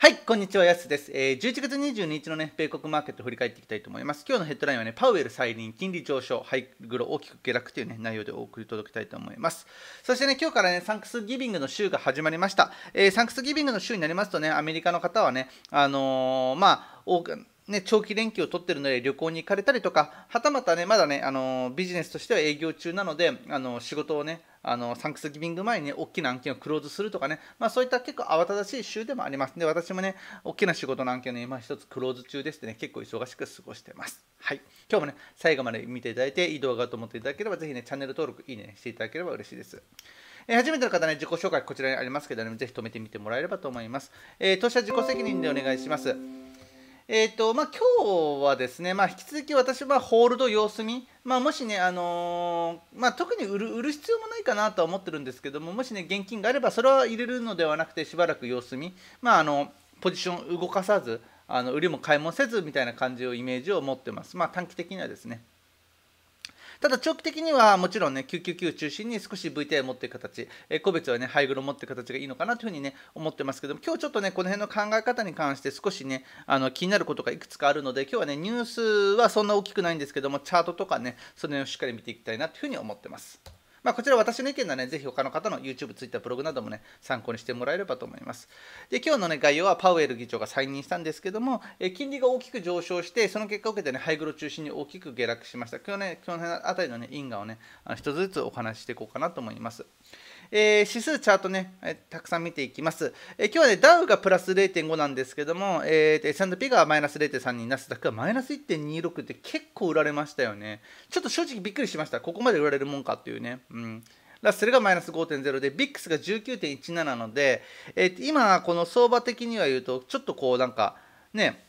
はい、こんにちは、やすです。えー、11月22日のね、米国マーケット振り返っていきたいと思います。今日のヘッドラインはね、パウエル再臨、金利上昇、ハイグロ大きく下落というね、内容でお送り届けたいと思います。そしてね、今日からね、サンクスギビングの週が始まりました。えー、サンクスギビングの週になりますとね、アメリカの方はね、あのー、まあ、ね、長期連休を取ってるので旅行に行かれたりとか、はたまたね、まだね、あのビジネスとしては営業中なので、あの仕事をね、あのサンクスギビング前に、ね、大きな案件をクローズするとかね、まあ、そういった結構慌ただしい週でもあります。で、私もね、大きな仕事の案件を、今一つクローズ中ですってね、結構忙しく過ごしてます。はい。今日もね、最後まで見ていただいて、いい動画と思っていただければ、ぜひね、チャンネル登録、いいねしていただければ嬉しいです。え初めての方ね、自己紹介こちらにありますけどね、ぜひ止めてみてもらえればと思います。えー、当社自己責任でお願いします。えーとまあ、今日はですね、まあ、引き続き私はホールド様子見、まあ、もしね、あのー、まあ、特に売る売る必要もないかなとは思ってるんですけども、もしね、現金があれば、それは入れるのではなくて、しばらく様子見、まあ、あのポジション動かさず、あの売りも買いもせずみたいな感じをイメージを持ってます、まあ、短期的にはですね。ただ長期的にはもちろんね999を中心に少し VTA 持っていく形、え個別はねハイグロ持ってく形がいいのかなというふうにね思ってますけども今日ちょっとねこの辺の考え方に関して少しねあの気になることがいくつかあるので今日はねニュースはそんな大きくないんですけどもチャートとかねその辺をしっかり見ていきたいなというふうに思ってます。まあ、こちら私の意見ならね、ぜひ他の方の YouTube、Twitter、ブログなどもね、参考にしてもらえればと思います。で、今日のね、概要はパウエル議長が再任したんですけども、え金利が大きく上昇して、その結果を受けてね、ハイグロ中心に大きく下落しました。今日ね、今日のあたりのね、因果をね、あの一つずつお話ししていこうかなと思います。えー、指数チャートね、えー、たくさん見ていきます。えー、今日はね、ダウがプラス0.5なんですけども、えー、S&P がマイナス0 3になす、ダックがマイナス1.26って結構売られましたよね。ちょっと正直びっくりしました。ここまで売られるもんかっていうね。うんラッセルがマイナス5.0で、ビックスが19.17なので、えー、今、この相場的には言うと、ちょっとこう、なんか、ね、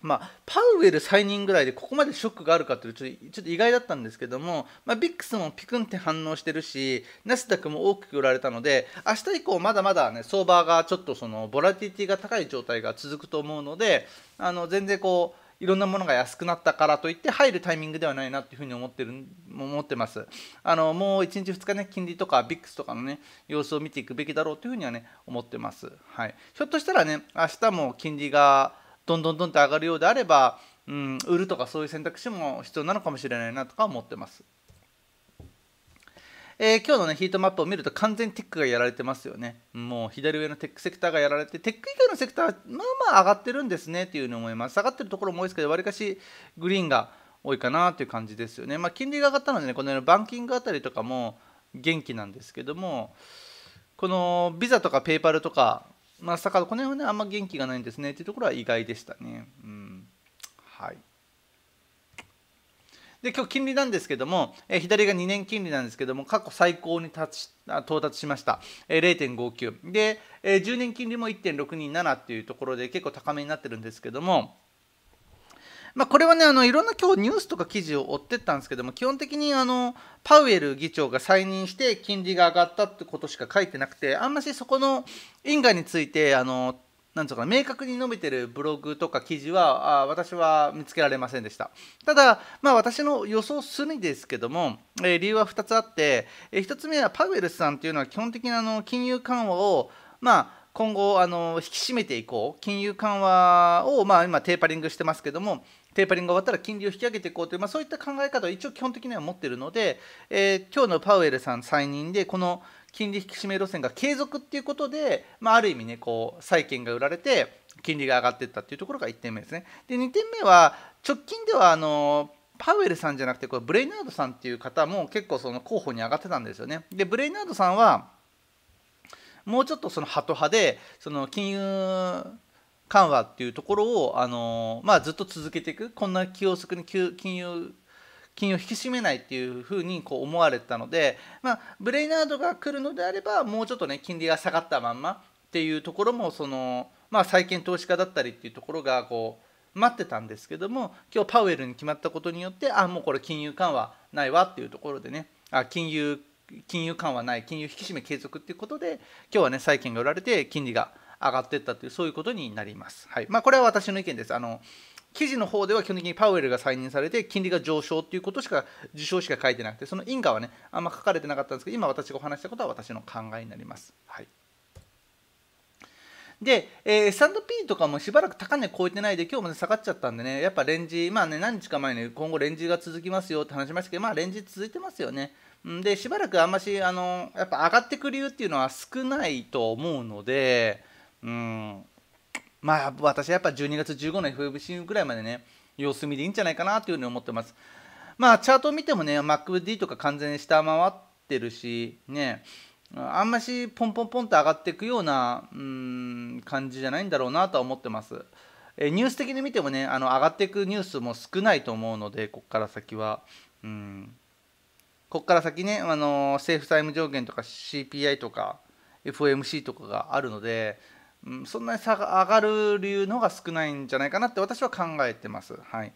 まあ、パウエル再任ぐらいでここまでショックがあるかというとちょっと意外だったんですけども、まあ、ビックスもピクンって反応してるしナスダックも大きく売られたので明日以降まだまだ、ね、相場がちょっとそのボラティティが高い状態が続くと思うのであの全然こういろんなものが安くなったからといって入るタイミングではないなというふうに思ってる思ってますあのもう1日2日ね金利とかビックスとかのね様子を見ていくべきだろうというふうにはね思ってます、はい、ひょっとしたらね明日も金利がどんどんどんと上がるようであれば、うん、売るとかそういう選択肢も必要なのかもしれないなとか思ってます。えー、今日のねヒートマップを見ると完全にテックがやられてますよね。もう左上のテックセクターがやられて、テック以外のセクターはまあまあ上がってるんですねっていうふうに思います。下がってるところも多いですけど、わりかしグリーンが多いかなという感じですよね。まあ、金利が上がったのでね、このようなバンキングあたりとかも元気なんですけども、このビザとかペイパルとかまあ、坂この辺はねあんま元気がないんですねっていうところは意外でしたね。うんはい、で今日金利なんですけども、え左が2年金利なんですけども過去最高に達到達しました、え0.59で、え10年金利も1.627っていうところで結構高めになってるんですけどもまあ、これはねあのいろんな今日ニュースとか記事を追ってったんですけども基本的にあのパウエル議長が再任して金利が上がったってことしか書いてなくてあんましそこの因果についてあのなんとか明確に述べてるブログとか記事はあ私は見つけられませんでしたただ、まあ、私の予想すみですけども、えー、理由は2つあって、えー、1つ目はパウエルさんというのは基本的にあの金融緩和を、まあ、今後あの引き締めていこう金融緩和を、まあ、今テーパリングしてますけどもテーパリングが終わったら金利を引き上げていこうという、まあ、そういった考え方を一応基本的には持っているので、えー、今日のパウエルさん再任でこの金利引き締め路線が継続っていうことで、まあ、ある意味ねこう債券が売られて金利が上がっていったっていうところが1点目ですね。で2点目は直近ではあのパウエルさんじゃなくてこれブレイナードさんっていう方も結構その候補に上がってたんですよね。でブレイナードさんはもうちょっとそのハト派でその金融緩和っていうところを、あのまあ、ずっと続けていくこんな急速に金融金を引き締めないっていうふうにこう思われたので、まあ、ブレイナードが来るのであればもうちょっとね金利が下がったまんまっていうところもその、まあ、債券投資家だったりっていうところがこう待ってたんですけども今日パウエルに決まったことによってあもうこれ金融緩和ないわっていうところでねあ金融金融緩和ない金融引き締め継続っていうことで今日はね債券が売られて金利が上がっていったというそういうことになります。はいまあ、これは私の意見ですあの記事の方では基本的にパウエルが再任されて金利が上昇ということしか受賞しか書いてなくてその因果はねあんま書かれてなかったんですけど今私がお話したことは私の考えになります。はいで、えー、S&P とかもしばらく高値超えてないで、今日も、ね、下がっちゃったんでね、やっぱレンジ、まあね、何日か前に今後レンジが続きますよって話しましたけど、まあレンジ続いてますよね。で、しばらくあんまし、あの、やっぱ上がってく理由っていうのは少ないと思うので、うんまあ私はやっぱ12月15の FOMC ぐらいまでね様子見でいいんじゃないかなというふうに思ってますまあチャートを見てもね MacD とか完全に下回ってるしねあんましポンポンポンと上がっていくようなうん感じじゃないんだろうなとは思ってます。えニュース的に見てもねあの上がっていくニュースも少ないと思うのでここから先はうんここから先ね、あの政府債務上限とか CPI とか FOMC とかがあるのでうん、そんなに差が上がる理由の方が少ないんじゃないかなって私は考えてます。はい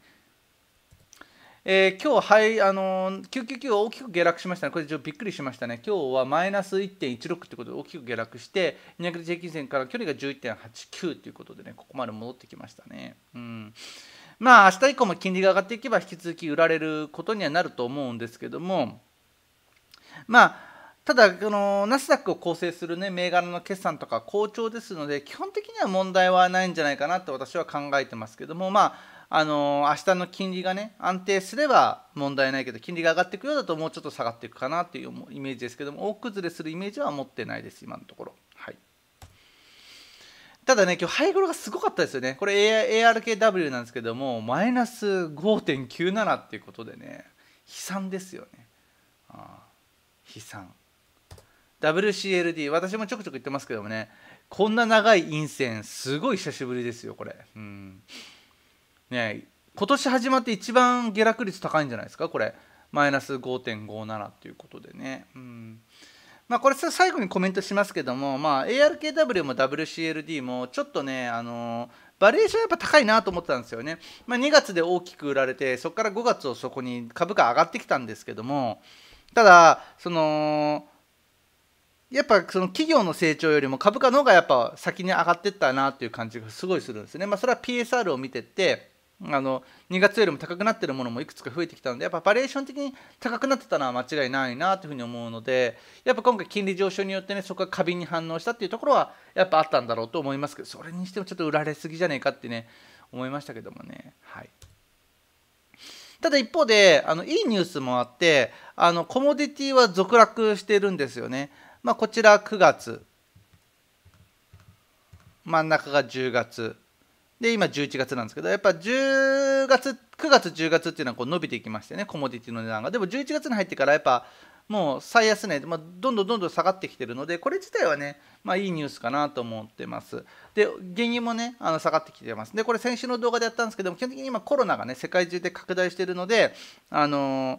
えー、今日、はいあのー、999大きく下落しましたね、これちょっとびっくりしましたね、今日はマイナス1.16ということで大きく下落して、200日平均線から距離が11.89ということでね、ここまで戻ってきましたね。うんまあ明日以降も金利が上がっていけば引き続き売られることにはなると思うんですけども、まあただこのナスダックを構成する、ね、銘柄の決算とか好調ですので基本的には問題はないんじゃないかなと私は考えてますけどもまああの明日の金利がね安定すれば問題ないけど金利が上がっていくようだともうちょっと下がっていくかなというイメージですけども大崩れするイメージは持ってないです今のところ。はいただね、今日ハイゴロがすごかったですよね。これ ARKW なんですけども、マイナス5.97っていうことでね、悲惨ですよね。あ悲惨。WCLD 私もちょくちょく言ってますけどもねこんな長い陰線すごい久しぶりですよこれうんね今年始まって一番下落率高いんじゃないですかこれマイナス5.57ということでねうんまあこれ最後にコメントしますけども、まあ、ARKW も WCLD もちょっとね、あのバリエーションやっぱ高いなと思ってたんですよね、まあ、2月で大きく売られてそこから5月をそこに株価上がってきたんですけどもただそのやっぱその企業の成長よりも株価の方がやっぱ先に上がってったなっていう感じがすごいするんですね。まあ、それは PSR を見てってあの2月よりも高くなってるものもいくつか増えてきたのでやっぱバリエーション的に高くなってたのは間違いないなというふうに思うのでやっぱ今回金利上昇によってねそこが過敏に反応したっていうところはやっぱあったんだろうと思いますけどそれにしてもちょっと売られすぎじゃねえかってね思いましたけどもね。はいただ一方であのいいニュースもあってあのコモディティは続落してるんですよね。まあ、こちら9月真ん中が10月で今11月なんですけどやっぱ10月9月10月っていうのはこう伸びていきましてねコモディティの値段がでも11月に入ってからやっぱもう最安値、まあ、どんどんどんどん下がってきてるのでこれ自体はね、まあ、いいニュースかなと思ってますで原油もねあの下がってきてますでこれ先週の動画でやったんですけども基本的に今コロナがね世界中で拡大してるのであのー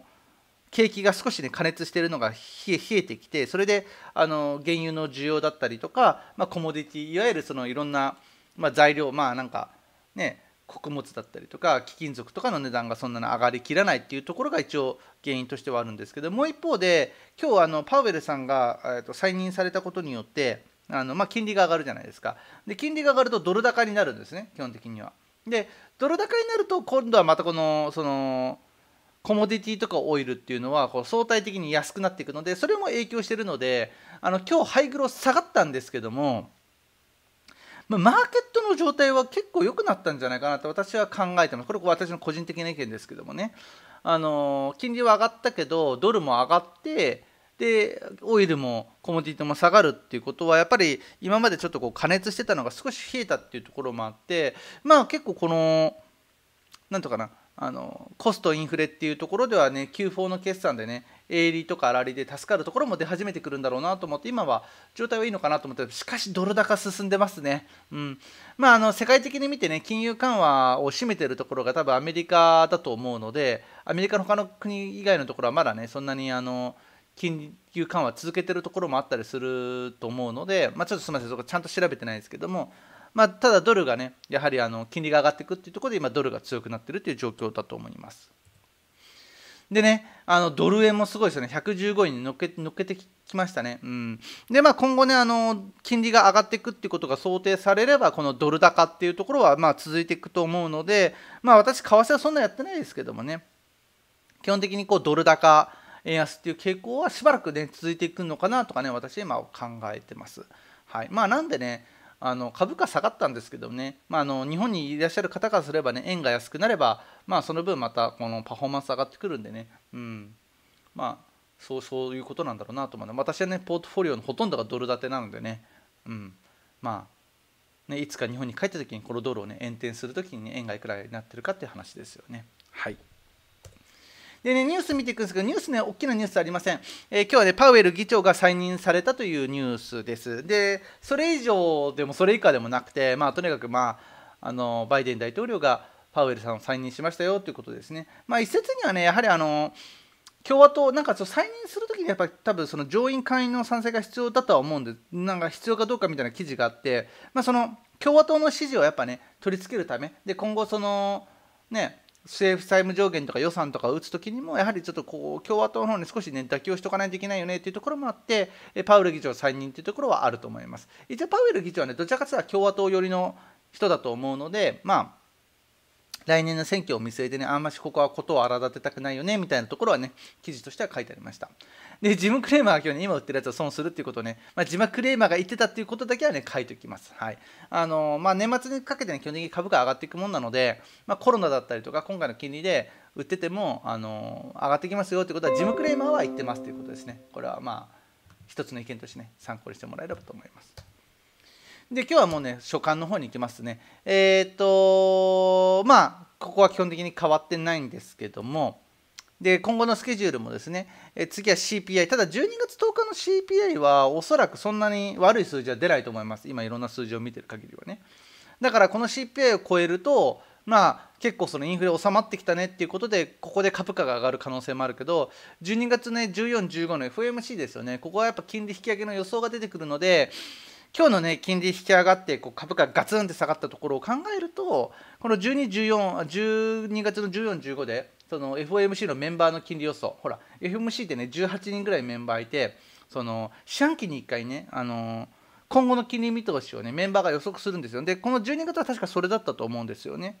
景気が少しね加熱してるのが冷えてきてそれであの原油の需要だったりとか、まあ、コモディティいわゆるそのいろんな、まあ、材料まあなんかね穀物だったりとか貴金属とかの値段がそんなに上がりきらないっていうところが一応原因としてはあるんですけどもう一方で今日あのパウエルさんが、えー、と再任されたことによってあの、まあ、金利が上がるじゃないですかで金利が上がるとドル高になるんですね基本的には。でドル高になると今度はまたこのそのコモディティとかオイルっていうのはこう相対的に安くなっていくのでそれも影響してるのであの今日ハイグロ下がったんですけども、まマーケットの状態は結構良くなったんじゃないかなと私は考えてますこれ私の個人的な意見ですけどもねあの金利は上がったけどドルも上がってでオイルもコモディティも下がるっていうことはやっぱり今までちょっとこう加熱してたのが少し冷えたっていうところもあってまあ結構このなんとかなあのコストインフレっていうところではね Q4 の決算でね営利とか粗利で助かるところも出始めてくるんだろうなと思って今は状態はいいのかなと思ってしかしドル高進んでますね、うんまあ、あの世界的に見てね金融緩和を占めてるところが多分アメリカだと思うのでアメリカの他の国以外のところはまだねそんなにあの金融緩和続けてるところもあったりすると思うので、まあ、ちょっとすみませんそこちゃんと調べてないですけどもまあ、ただドルがね、やはりあの金利が上がっていくっていうところで、今、ドルが強くなってるっていう状況だと思います。でね、あのドル円もすごいですよね、115円に乗っけ乗っけてきましたね。うん、で、まあ、今後ね、あの金利が上がっていくっていうことが想定されれば、このドル高っていうところはまあ続いていくと思うので、まあ、私、為替はそんなやってないですけどもね、基本的にこうドル高、円安っていう傾向はしばらくね続いていくのかなとかね私今考えてます。はい、まあなんでねあの株価下がったんですけどね、まあ、あの日本にいらっしゃる方からすればね円が安くなれば、まあ、その分またこのパフォーマンス上がってくるんでね、うんまあ、そうそういうことなんだろうなと思うの私はねポートフォリオのほとんどがドル建てなのでね、うんまあ、ねいつか日本に帰った時にこのドルをね円転する時に、ね、円がいくらになってるかっていう話ですよね。はいでね、ニュース見ていくんですけど、ニュースね、大きなニュースありません。えー、今日はね、パウエル議長が再任されたというニュースです。で、それ以上でもそれ以下でもなくて、まあ、とにかく、まあ、あのバイデン大統領がパウエルさんを再任しましたよということですね。まあ、一説にはね、やはりあの、共和党、なんかそう再任するときにやっぱ多分その上院下院の賛成が必要だとは思うんで、なんか必要かどうかみたいな記事があって、まあ、その共和党の支持をやっぱね、取り付けるため、で今後その、ね、政府債務上限とか予算とかを打つときにも、やはりちょっとこう共和党の方に少し、ね、妥協しておかないといけないよねというところもあって、パウエル議長再任というところはあると思います。一応、パウエル議長は、ね、どちらかというと共和党寄りの人だと思うので、まあ来年の選挙を見据えてね、あんましここはことを荒立てたくないよね、みたいなところはね、記事としては書いてありました。で、ジム・クレーマーは今日ね、今売ってるやつを損するっていうことをね、まあ、ジム・クレーマーが言ってたっていうことだけはね、書いておきます。はい。あのー、まあ、年末にかけてね、基本的に株価上がっていくもんなので、まあ、コロナだったりとか、今回の金利で売ってても、あのー、上がってきますよってことは、ジム・クレーマーは言ってますということですね。これはまあ、一つの意見としてね、参考にしてもらえればと思います。で今日はもうね書簡の方に行きますねえっ、ー、とまあここは基本的に変わってないんですけどもで今後のスケジュールもですね、え次は CPI、ただ12月10日の CPI はおそらくそんなに悪い数字は出ないと思います、今いろんな数字を見てる限りはね。だからこの CPI を超えると、まあ、結構そのインフレ収まってきたねっていうことで、ここで株価が上がる可能性もあるけど、12月ね、14、15の FMC ですよね、ここはやっぱ金利引き上げの予想が出てくるので、今日のね金利引き上がってこう株価がガツンって下がったところを考えるとこの1214 12月の1415でその FOMC のメンバーの金利予想ほら FOMC ってね18人ぐらいメンバーいてその四半期に1回ねあの今後の金利見通しをねメンバーが予測するんですよでこの12月は確かそれだったと思うんですよね。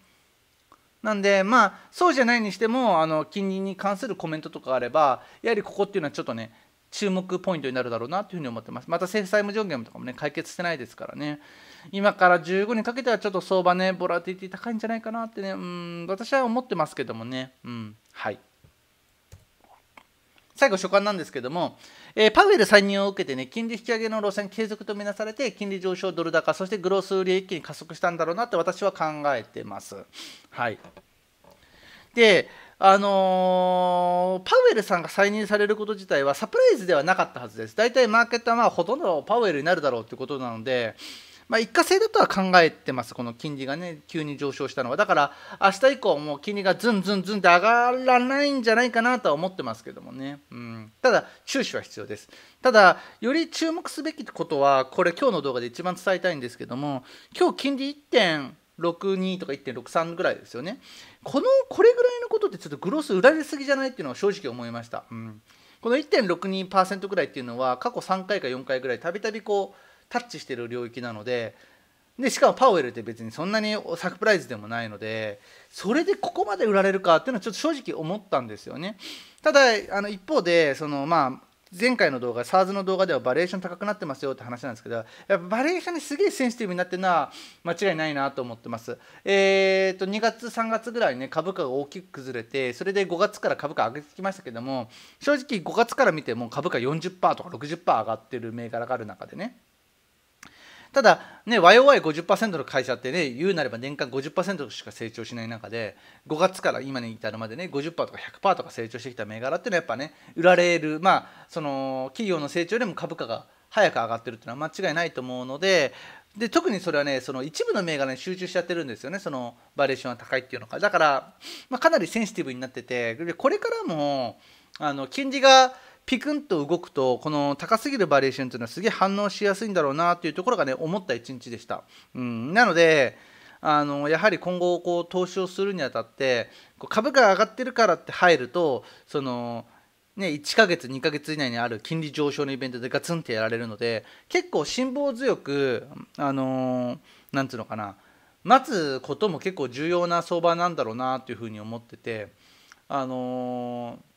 なんで、まあ、そうじゃないにしても、あの、金利に関するコメントとかあれば、やはりここっていうのはちょっとね、注目ポイントになるだろうなというふうに思ってます。また政府債務上限とかもね、解決してないですからね。今から15にかけてはちょっと相場ね、ボラティティ高いんじゃないかなってね、うん、私は思ってますけどもね。うん、はい。最後、所感なんですけども、えー、パウエル再任を受けてね、金利引き上げの路線継続とみなされて、金利上昇、ドル高、そしてグロース売り一気に加速したんだろうなって私は考えてます。はい。であのー、パウエルさんが再任されること自体はサプライズではなかったはずです。大体マーケットはまあほとんどパウエルになるだろうということなので、まあ、一過性だとは考えてます、この金利がね、急に上昇したのは。だから、明日以降、もう金利がずんずんずんって上がらないんじゃないかなとは思ってますけどもね。うん、ただ、注視は必要です。ただ、より注目すべきことは、これ、今日の動画で一番伝えたいんですけども、今日金利1.5 62とか1.63ぐらいですよねこのこれぐらいのことってちょっとグロス売られすぎじゃないっていうのは正直思いました、うん、この1.62%ぐらいっていうのは過去3回か4回ぐらいたびたびこうタッチしてる領域なのででしかもパウエルって別にそんなにサプライズでもないのでそれでここまで売られるかっていうのはちょっと正直思ったんですよねただあの一方でそのまあ前回の動画 SARS の動画ではバリエーション高くなってますよって話なんですけどやっぱバリエーションにすげえセンシティブになってるのは間違いないなと思ってます。えーと、と2月3月ぐらいね株価が大きく崩れてそれで5月から株価上げてきましたけども正直5月から見ても株価40%とか60%上がってる銘柄がある中でねただ、ね、YOY50% の会社ってね、言うなれば年間50%しか成長しない中で、5月から今に至るまでね、50%とか100%とか成長してきた銘柄っていうのはやっぱね、売られる、まあ、その企業の成長でも株価が早く上がってるっていうのは間違いないと思うので、で特にそれはねその一部の銘柄に集中しちゃってるんですよねそのバリエーションが高いっていうのかだから、まあ、かなりセンシティブになっててこれからもあの金利がピクンと動くとこの高すぎるバリエーションというのはすげえ反応しやすいんだろうなというところがね思った一日でした。うん、なのであのやはり今後こう投資をするにあたってこう株価が上がってるからって入るとそのね、1ヶ月2ヶ月以内にある金利上昇のイベントでガツンってやられるので結構辛抱強くあのー、つうのかな待つことも結構重要な相場なんだろうなというふうに思っててあのー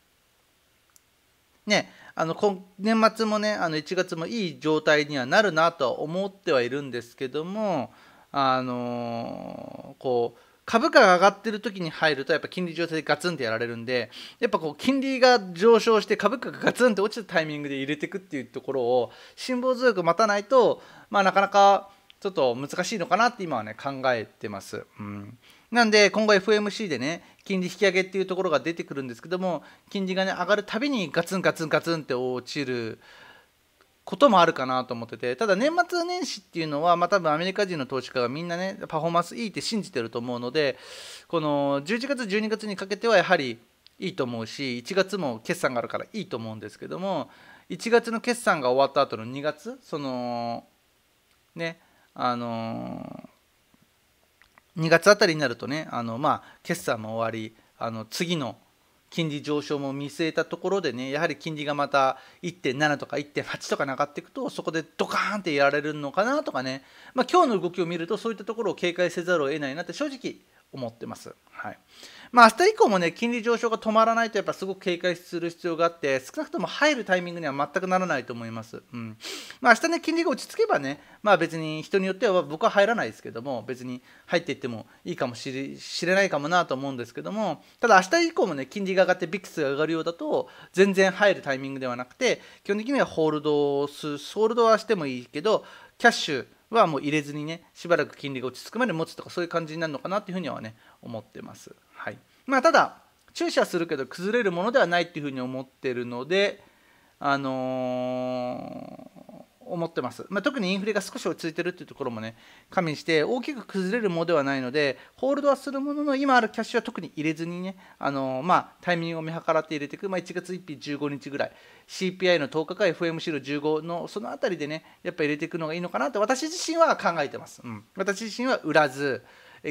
ね、あの今年末もねあの1月もいい状態にはなるなとは思ってはいるんですけども、あのー、こう株価が上がってる時に入るとやっぱ金利上昇でガツンってやられるんでやっぱこう金利が上昇して株価がガツンって落ちたタイミングで入れていくっていうところを辛抱強く待たないと、まあ、なかなかちょっと難しいのかなって今はね考えてます。うんなんで今後 FMC でね金利引き上げっていうところが出てくるんですけども金利がね上がるたびにガツンガツンガツンって落ちることもあるかなと思っててただ年末年始っていうのは、まあ、多分アメリカ人の投資家がみんなねパフォーマンスいいって信じてると思うのでこの11月12月にかけてはやはりいいと思うし1月も決算があるからいいと思うんですけども1月の決算が終わった後の2月そのねあの2月あたりになるとねあの、まあ、決算も終わりあの次の金利上昇も見据えたところでねやはり金利がまた1.7とか1.8とか上がっていくとそこでドカーンってやられるのかなとかね、まあ、今日の動きを見るとそういったところを警戒せざるを得ないなって正直思ってます。はいまあ、明日以降もね金利上昇が止まらないとやっぱすごく警戒する必要があって少なくとも入るタイミングには全くならないと思います。うんまあ、明日ね金利が落ち着けばね、まあ、別に人によっては僕は入らないですけども別に入っていってもいいかもしれないかもなと思うんですけどもただ明日以降もね金利が上がってビックスが上がるようだと全然入るタイミングではなくて基本的にはホールドをホールドはしてもいいけどキャッシュはもう入れずにねしばらく金利が落ち着くまで持つとかそういう感じになるのかなっていうふうにはね思ってます。はいまあ、ただ注射するけど崩れるものではないっていうふうに思ってるのであの思ってます、まあ、特にインフレが少し落ち着いてるっていうところもね加味して大きく崩れるものではないのでホールドはするものの今あるキャッシュは特に入れずにねあの、まあ、タイミングを見計らって入れていく、まあ、1月1日15日ぐらい CPI の10日か FMC の15のその辺りでねやっぱ入れていくのがいいのかなと私自身は考えてます、うん、私自身は売らず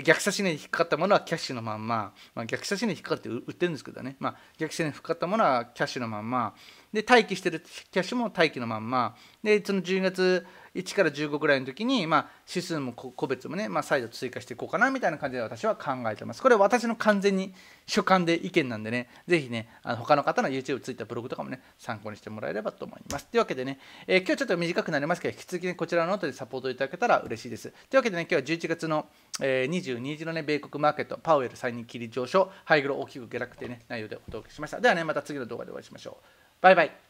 逆差し値に引っかかったものはキャッシュのまんま、まあ、逆差し値に引っかかって売ってるんですけどね、まあ、逆差し値に引っかかったものはキャッシュのまんまで待機してるキャッシュも待機のまんまでその10月1から15ぐらいの時に、まあ、指数も個別もね、まあ、再度追加していこうかなみたいな感じで私は考えてます。これ私の完全に所感で意見なんでね、ぜひね、あの他の方の YouTube、Twitter、ブログとかもね、参考にしてもらえればと思います。というわけでね、えー、今日ちょっと短くなりますけど、引き続きね、こちらのノートでサポートいただけたら嬉しいです。というわけでね、今日は11月のえ22時のね、米国マーケット、パウエル再任切り上昇、ハイグロ大きく下落という、ね、内容でお届けしました。ではね、また次の動画でお会いしましょう。バイバイ。